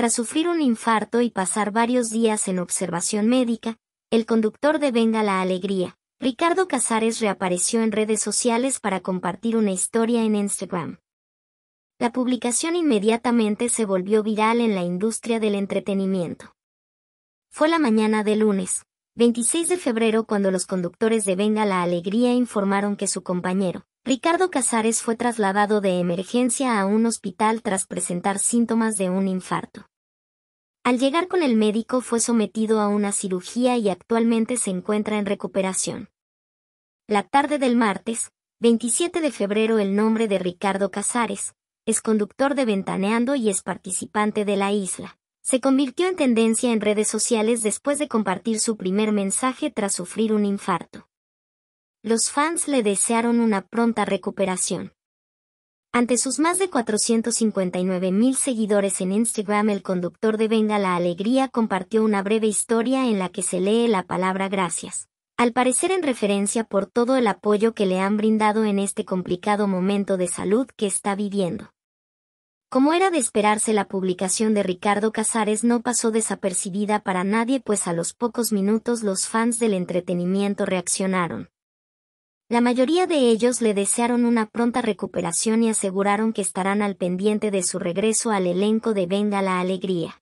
Tras sufrir un infarto y pasar varios días en observación médica, el conductor de Venga la Alegría, Ricardo Casares reapareció en redes sociales para compartir una historia en Instagram. La publicación inmediatamente se volvió viral en la industria del entretenimiento. Fue la mañana de lunes, 26 de febrero, cuando los conductores de Venga la Alegría informaron que su compañero, Ricardo Casares, fue trasladado de emergencia a un hospital tras presentar síntomas de un infarto. Al llegar con el médico fue sometido a una cirugía y actualmente se encuentra en recuperación. La tarde del martes, 27 de febrero el nombre de Ricardo Casares, es conductor de Ventaneando y es participante de la isla. Se convirtió en tendencia en redes sociales después de compartir su primer mensaje tras sufrir un infarto. Los fans le desearon una pronta recuperación. Ante sus más de 459 mil seguidores en Instagram, el conductor de Venga la Alegría compartió una breve historia en la que se lee la palabra gracias. Al parecer en referencia por todo el apoyo que le han brindado en este complicado momento de salud que está viviendo. Como era de esperarse, la publicación de Ricardo Casares no pasó desapercibida para nadie, pues a los pocos minutos los fans del entretenimiento reaccionaron. La mayoría de ellos le desearon una pronta recuperación y aseguraron que estarán al pendiente de su regreso al elenco de Venga la Alegría.